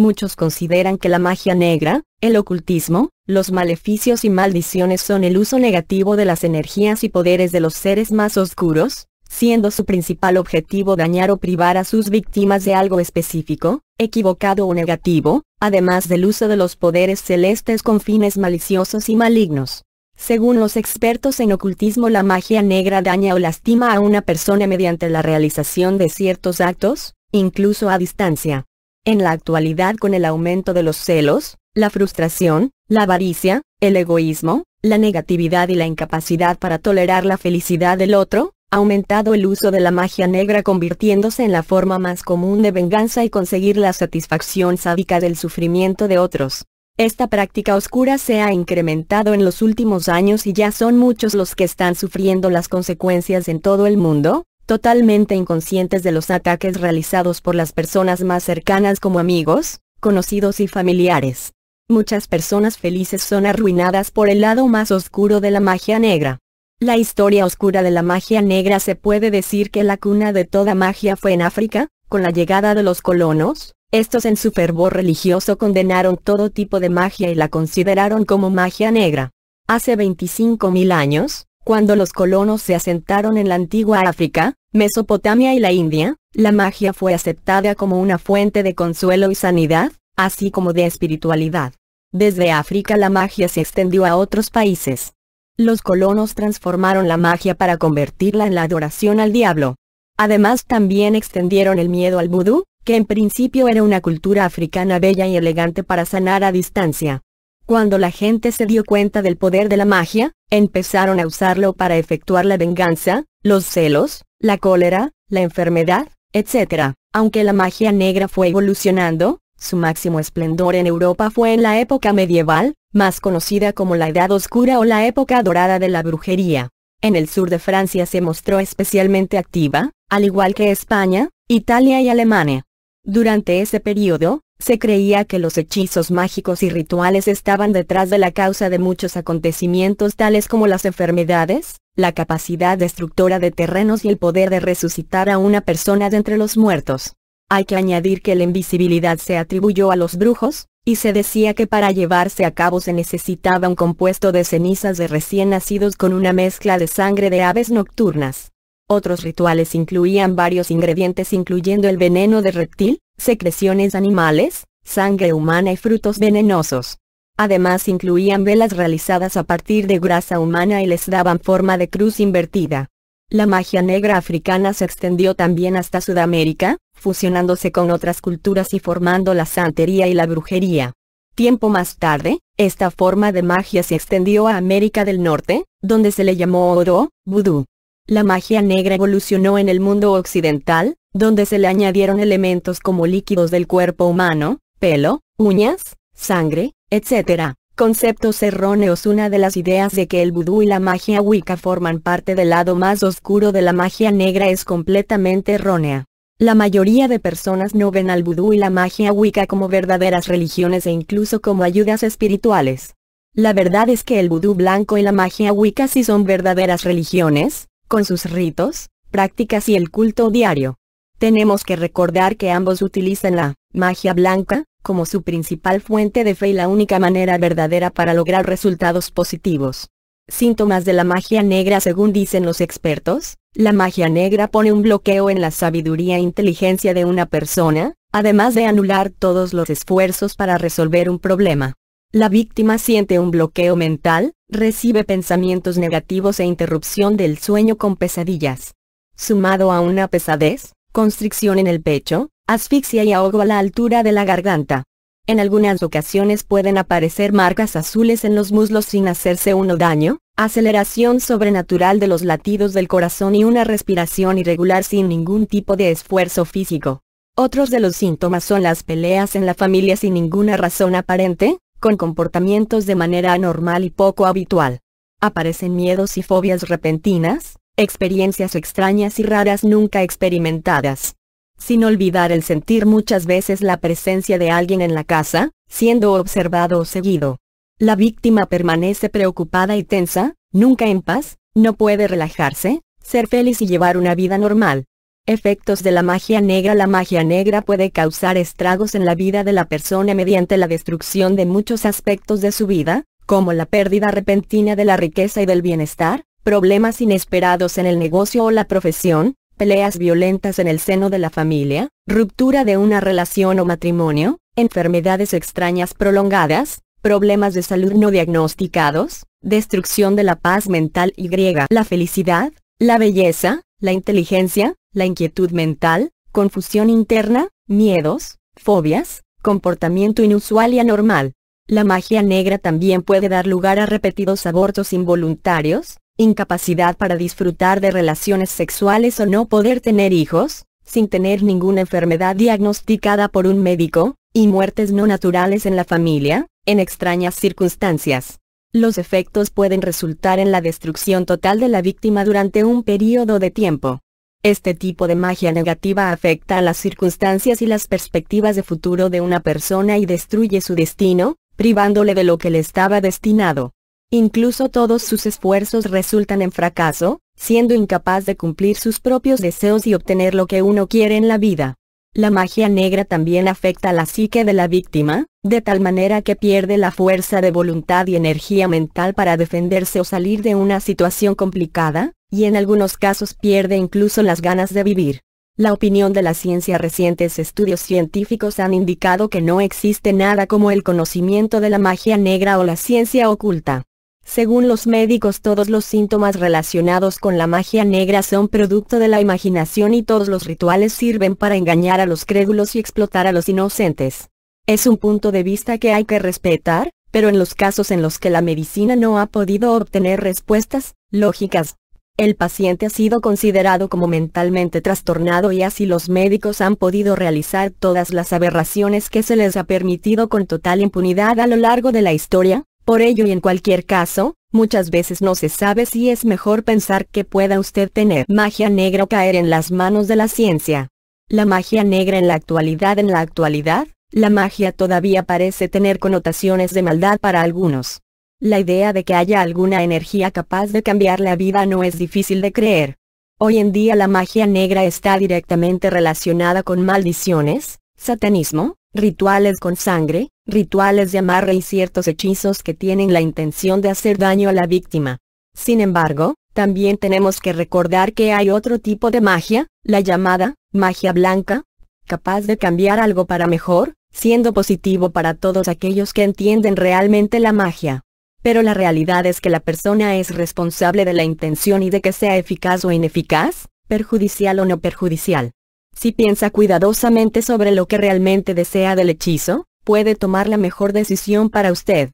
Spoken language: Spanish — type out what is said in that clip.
Muchos consideran que la magia negra, el ocultismo, los maleficios y maldiciones son el uso negativo de las energías y poderes de los seres más oscuros, siendo su principal objetivo dañar o privar a sus víctimas de algo específico, equivocado o negativo, además del uso de los poderes celestes con fines maliciosos y malignos. Según los expertos en ocultismo la magia negra daña o lastima a una persona mediante la realización de ciertos actos, incluso a distancia. En la actualidad con el aumento de los celos, la frustración, la avaricia, el egoísmo, la negatividad y la incapacidad para tolerar la felicidad del otro, ha aumentado el uso de la magia negra convirtiéndose en la forma más común de venganza y conseguir la satisfacción sádica del sufrimiento de otros. Esta práctica oscura se ha incrementado en los últimos años y ya son muchos los que están sufriendo las consecuencias en todo el mundo, totalmente inconscientes de los ataques realizados por las personas más cercanas como amigos, conocidos y familiares. Muchas personas felices son arruinadas por el lado más oscuro de la magia negra. La historia oscura de la magia negra se puede decir que la cuna de toda magia fue en África, con la llegada de los colonos, estos en su fervor religioso condenaron todo tipo de magia y la consideraron como magia negra. Hace 25.000 años, cuando los colonos se asentaron en la antigua África, Mesopotamia y la India, la magia fue aceptada como una fuente de consuelo y sanidad, así como de espiritualidad. Desde África la magia se extendió a otros países. Los colonos transformaron la magia para convertirla en la adoración al diablo. Además también extendieron el miedo al vudú, que en principio era una cultura africana bella y elegante para sanar a distancia. Cuando la gente se dio cuenta del poder de la magia, empezaron a usarlo para efectuar la venganza, los celos, la cólera, la enfermedad, etc. Aunque la magia negra fue evolucionando, su máximo esplendor en Europa fue en la época medieval, más conocida como la Edad Oscura o la época dorada de la brujería. En el sur de Francia se mostró especialmente activa, al igual que España, Italia y Alemania. Durante ese periodo, se creía que los hechizos mágicos y rituales estaban detrás de la causa de muchos acontecimientos tales como las enfermedades, la capacidad destructora de terrenos y el poder de resucitar a una persona de entre los muertos. Hay que añadir que la invisibilidad se atribuyó a los brujos, y se decía que para llevarse a cabo se necesitaba un compuesto de cenizas de recién nacidos con una mezcla de sangre de aves nocturnas. Otros rituales incluían varios ingredientes incluyendo el veneno de reptil, secreciones animales, sangre humana y frutos venenosos. Además incluían velas realizadas a partir de grasa humana y les daban forma de cruz invertida. La magia negra africana se extendió también hasta Sudamérica, fusionándose con otras culturas y formando la santería y la brujería. Tiempo más tarde, esta forma de magia se extendió a América del Norte, donde se le llamó Oro, Vudú. La magia negra evolucionó en el mundo occidental, donde se le añadieron elementos como líquidos del cuerpo humano, pelo, uñas, sangre, etc. Conceptos erróneos Una de las ideas de que el vudú y la magia wicca forman parte del lado más oscuro de la magia negra es completamente errónea. La mayoría de personas no ven al vudú y la magia wicca como verdaderas religiones e incluso como ayudas espirituales. La verdad es que el vudú blanco y la magia wicca sí son verdaderas religiones, con sus ritos, prácticas y el culto diario. Tenemos que recordar que ambos utilizan la magia blanca como su principal fuente de fe y la única manera verdadera para lograr resultados positivos. Síntomas de la magia negra Según dicen los expertos, la magia negra pone un bloqueo en la sabiduría e inteligencia de una persona, además de anular todos los esfuerzos para resolver un problema. La víctima siente un bloqueo mental, recibe pensamientos negativos e interrupción del sueño con pesadillas. Sumado a una pesadez, constricción en el pecho, asfixia y ahogo a la altura de la garganta. En algunas ocasiones pueden aparecer marcas azules en los muslos sin hacerse uno daño, aceleración sobrenatural de los latidos del corazón y una respiración irregular sin ningún tipo de esfuerzo físico. Otros de los síntomas son las peleas en la familia sin ninguna razón aparente, con comportamientos de manera anormal y poco habitual. Aparecen miedos y fobias repentinas, experiencias extrañas y raras nunca experimentadas. Sin olvidar el sentir muchas veces la presencia de alguien en la casa, siendo observado o seguido. La víctima permanece preocupada y tensa, nunca en paz, no puede relajarse, ser feliz y llevar una vida normal. Efectos de la magia negra La magia negra puede causar estragos en la vida de la persona mediante la destrucción de muchos aspectos de su vida, como la pérdida repentina de la riqueza y del bienestar, problemas inesperados en el negocio o la profesión, peleas violentas en el seno de la familia, ruptura de una relación o matrimonio, enfermedades extrañas prolongadas, problemas de salud no diagnosticados, destrucción de la paz mental y griega, la felicidad, la belleza, la inteligencia, la inquietud mental, confusión interna, miedos, fobias, comportamiento inusual y anormal. La magia negra también puede dar lugar a repetidos abortos involuntarios, incapacidad para disfrutar de relaciones sexuales o no poder tener hijos, sin tener ninguna enfermedad diagnosticada por un médico, y muertes no naturales en la familia, en extrañas circunstancias. Los efectos pueden resultar en la destrucción total de la víctima durante un período de tiempo. Este tipo de magia negativa afecta a las circunstancias y las perspectivas de futuro de una persona y destruye su destino, privándole de lo que le estaba destinado. Incluso todos sus esfuerzos resultan en fracaso, siendo incapaz de cumplir sus propios deseos y obtener lo que uno quiere en la vida. La magia negra también afecta a la psique de la víctima, de tal manera que pierde la fuerza de voluntad y energía mental para defenderse o salir de una situación complicada, y en algunos casos pierde incluso las ganas de vivir. La opinión de la ciencia recientes estudios científicos han indicado que no existe nada como el conocimiento de la magia negra o la ciencia oculta. Según los médicos todos los síntomas relacionados con la magia negra son producto de la imaginación y todos los rituales sirven para engañar a los crédulos y explotar a los inocentes. Es un punto de vista que hay que respetar, pero en los casos en los que la medicina no ha podido obtener respuestas lógicas, el paciente ha sido considerado como mentalmente trastornado y así los médicos han podido realizar todas las aberraciones que se les ha permitido con total impunidad a lo largo de la historia, por ello y en cualquier caso, muchas veces no se sabe si es mejor pensar que pueda usted tener magia negra o caer en las manos de la ciencia. La magia negra en la actualidad en la actualidad, la magia todavía parece tener connotaciones de maldad para algunos. La idea de que haya alguna energía capaz de cambiar la vida no es difícil de creer. Hoy en día la magia negra está directamente relacionada con maldiciones, satanismo, rituales con sangre, rituales de amarre y ciertos hechizos que tienen la intención de hacer daño a la víctima. Sin embargo, también tenemos que recordar que hay otro tipo de magia, la llamada, magia blanca, capaz de cambiar algo para mejor, siendo positivo para todos aquellos que entienden realmente la magia. Pero la realidad es que la persona es responsable de la intención y de que sea eficaz o ineficaz, perjudicial o no perjudicial. Si piensa cuidadosamente sobre lo que realmente desea del hechizo, puede tomar la mejor decisión para usted.